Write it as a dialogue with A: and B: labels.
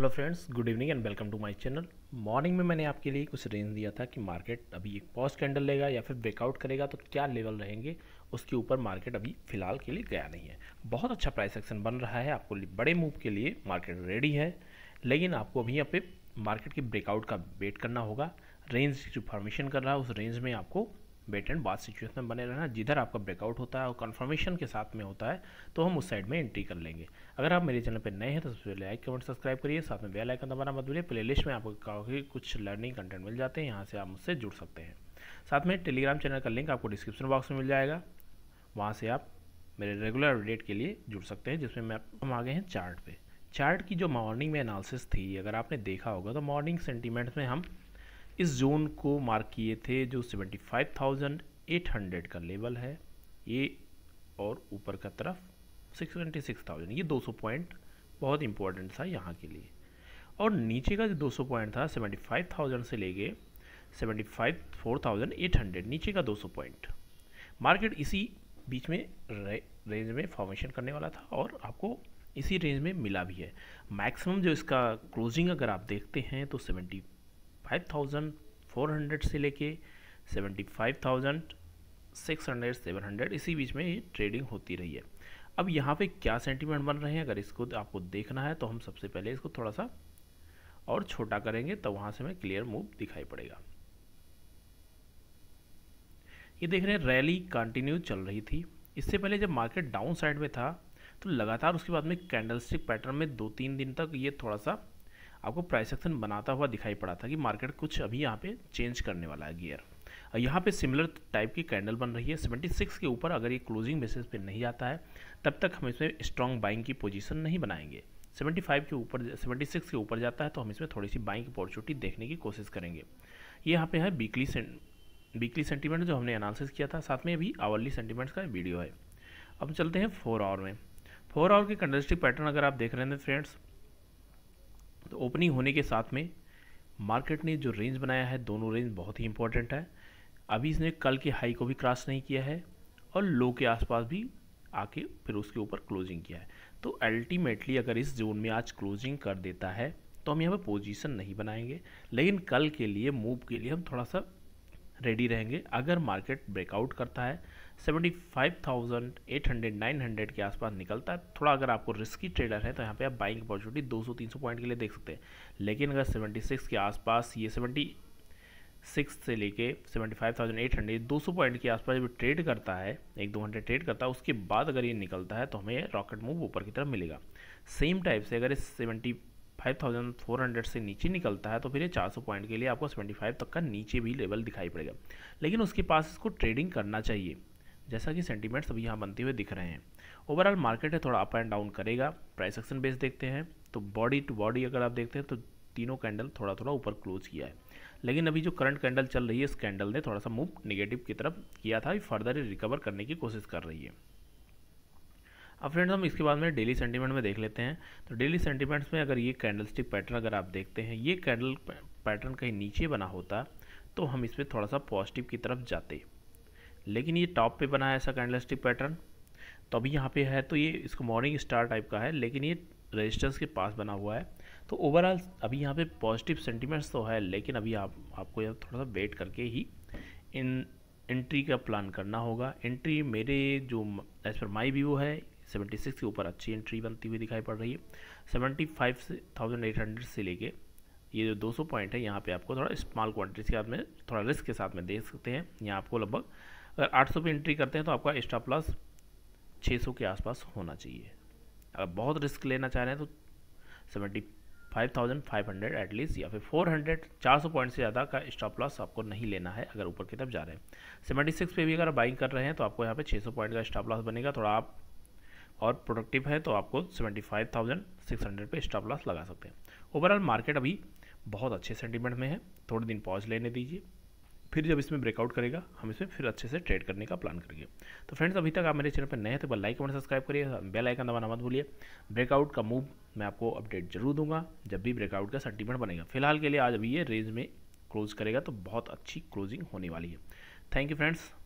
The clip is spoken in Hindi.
A: hello friends good evening and welcome to my channel morning में मैंने आपके लिए कुछ रेंज दिया था कि मार्केट अभी एक पॉज कैंडल लेगा या फिर ब्रेकआउट करेगा तो क्या लेवल रहेंगे उसके ऊपर मार्केट अभी फिलहाल के लिए गया नहीं है बहुत अच्छा प्राइस एक्शन बन रहा है आपको बड़े मूव के लिए मार्केट रेडी है लेकिन आपको अभी यहाँ पे मार्केट के ब्रेकआउट का वेट करना होगा रेंज जो फॉर्मेशन कर रहा है उस रेंज में आपको वेट एंड बाथ सिचुएशन बने रहना जिधर आपका ब्रेकआउट होता है और कन्फर्मेशन के साथ में होता है तो हम उस साइड में एंट्री कर लेंगे अगर आप मेरे चैनल पर नए हैं तो सबसे पहले लाइक कमेंट सब्सक्राइब करिए साथ में बेल आइकन दबाना मत भूलिए प्लेलिस्ट में आपको काफ़ी कुछ लर्निंग कंटेंट मिल जाते हैं यहाँ से आप मुझसे जुड़ सकते हैं साथ में टेलीग्राम चैनल का लिंक आपको डिस्क्रिप्शन बॉक्स में मिल जाएगा वहाँ से आप मेरे रेगुलर अपडेट के लिए जुड़ सकते हैं जिसमें मैं हम आ गए हैं चार्ट पे चार्ट की जो मॉर्निंग में एनालिसिस थी अगर आपने देखा होगा तो मॉर्निंग सेंटीमेंट्स में हम इस जोन को मार्क किए थे जो 75,800 का लेवल है ये और ऊपर का तरफ 66,000 ये 200 पॉइंट बहुत इंपॉर्टेंट था यहाँ के लिए और नीचे का जो 200 पॉइंट था 75,000 से ले गए seventy five four thousand eight hundred नीचे का 200 पॉइंट मार्केट इसी बीच में रे, रेंज में फॉर्मेशन करने वाला था और आपको इसी रेंज में मिला भी है मैक्सिमम जो इसका क्लोजिंग अगर आप देखते हैं तो seventy five thousand four hundred से लेके seventy five thousand six hundred seven hundred इसी बीच में ये ट्रेडिंग होती रही है अब यहाँ पे क्या सेंटीमेंट बन रहे हैं अगर इसको आपको देखना है तो हम सबसे पहले इसको थोड़ा सा और छोटा करेंगे तो वहाँ से हमें क्लियर मूव दिखाई पड़ेगा ये देख रहे हैं रैली कंटिन्यू चल रही थी इससे पहले जब मार्केट डाउन साइड में था तो लगातार उसके बाद में कैंडलस्टिक पैटर्न में दो तीन दिन तक ये थोड़ा सा आपको प्राइस एक्शन बनाता हुआ दिखाई पड़ा था कि मार्केट कुछ अभी यहाँ पे चेंज करने वाला है गियर यहाँ पे सिमिलर टाइप की कैंडल बन रही है 76 के ऊपर अगर ये क्लोजिंग बेसिस पे नहीं आता है तब तक हम इसमें स्ट्रॉन्ग बाइंग की पोजीशन नहीं बनाएंगे 75 के ऊपर 76 के ऊपर जाता है तो हम इसमें थोड़ी सी बाइंग अपॉर्चुनिटी देखने की कोशिश करेंगे ये यहाँ पे है वीकली वीकली सेंटीमेंट जो हमने एनालिसिस किया था साथ में अभी आवरली सेंटीमेंट्स का वीडियो है अब चलते हैं फोर आवर में फोर आवर के कंडस्टिक पैटर्न अगर आप देख रहे हैं फ्रेंड्स तो ओपनिंग होने के साथ में मार्केट ने जो रेंज बनाया है दोनों रेंज बहुत ही इंपॉर्टेंट है अभी इसने कल के हाई को भी क्रॉस नहीं किया है और लो के आसपास भी आके फिर उसके ऊपर क्लोजिंग किया है तो अल्टीमेटली अगर इस जोन में आज क्लोजिंग कर देता है तो हम यहाँ पर पोजीशन नहीं बनाएंगे लेकिन कल के लिए मूव के लिए हम थोड़ा सा रेडी रहेंगे अगर मार्केट ब्रेकआउट करता है 75,800 900 के आसपास निकलता है थोड़ा अगर आपको रिस्की ट्रेडर है तो यहाँ पे आप बाइंग अपॉर्चुनिटी 200-300 पॉइंट के लिए देख सकते हैं लेकिन अगर 76 के आसपास ये 76 से लेके 75,800 200 पॉइंट के आसपास जब ट्रेड करता है एक दो घंटे ट्रेड करता है उसके बाद अगर ये निकलता है तो हमें रॉकेट मूव ऊपर की तरफ मिलेगा सेम टाइप से अगर इस सेवेंटी 5400 से नीचे निकलता है तो फिर ये 400 पॉइंट के लिए आपको 75 तक का नीचे भी लेवल दिखाई पड़ेगा लेकिन उसके पास इसको ट्रेडिंग करना चाहिए जैसा कि सेंटीमेंट्स अभी यहाँ बनते हुए दिख रहे हैं ओवरऑल मार्केट है थोड़ा अप एंड डाउन करेगा प्राइस एक्शन बेस देखते हैं तो बॉडी टू बॉडी अगर आप देखते हैं तो तीनों कैंडल थोड़ा थोड़ा ऊपर क्लोज किया है लेकिन अभी जो करंट कैंडल चल रही है इस कैंडल ने थोड़ा सा मूव नेगेटिव की तरफ किया था फर्दर रिकवर करने की कोशिश कर रही है अब फ्रेंड्स हम इसके बाद में डेली सेंटीमेंट में देख लेते हैं तो डेली सेंटीमेंट्स में अगर ये स्टिक पैटर्न अगर आप देखते हैं ये कैंडल पैटर्न कहीं नीचे बना होता तो हम इसमें थोड़ा सा पॉजिटिव की तरफ जाते लेकिन ये टॉप पे बना है ऐसा स्टिक पैटर्न तो अभी यहाँ पे है तो ये इसको मॉर्निंग स्टार टाइप का है लेकिन ये रेजिस्टेंस के पास बना हुआ है तो ओवरऑल अभी यहाँ पे पॉजिटिव सेंटीमेंट्स तो है लेकिन अभी आप आपको यहाँ थोड़ा सा वेट करके ही इन एंट्री का प्लान करना होगा एंट्री मेरे जो एज पर माई व्यू है सेवेंटी सिक्स के ऊपर अच्छी एंट्री बनती हुई दिखाई पड़ रही है सेवेंटी फाइव से थाउजेंड एट हंड्रेड से लेके ये जो 200 पॉइंट है यहाँ पे आपको थोड़ा स्मॉल क्वान्टिटी के साथ में थोड़ा रिस्क के साथ में देख सकते हैं यहाँ आपको लगभग अगर 800 पे एंट्री करते हैं तो आपका लॉस छः सौ के आसपास होना चाहिए अगर बहुत रिस्क लेना चाह रहे हैं तो seventy five thousand five hundred at least या फिर फोर हंड्रेड चार सौ पॉइंट से ज़्यादा का स्टॉप लॉस आपको नहीं लेना है अगर ऊपर की तरफ जा रहे हैं सेवेंटी सिक्स पे भी अगर बाइंग कर रहे हैं तो आपको यहाँ पे छः सौ पॉइंट का स्टॉप लॉस बनेगा थोड़ा आप और प्रोडक्टिव है तो आपको seventy five thousand six hundred पर स्टॉप लॉस लगा सकते हैं ओवरऑल मार्केट अभी बहुत अच्छे सेंटिमेंट में है थोड़े दिन पॉज लेने दीजिए फिर जब इसमें ब्रेकआउट करेगा हम इसमें फिर अच्छे से ट्रेड करने का प्लान करेंगे तो फ्रेंड्स अभी तक आप मेरे चैनल पर नए हैं तो लाइक और सब्सक्राइब करिए बेल आइकन दबाना मत भूलिए ब्रेकआउट का मूव मैं आपको अपडेट जरूर दूंगा जब भी ब्रेकआउट का सेंटिमेंट बनेगा फिलहाल के लिए आज अभी ये रेंज में क्लोज करेगा तो बहुत अच्छी क्लोजिंग होने वाली है थैंक यू फ्रेंड्स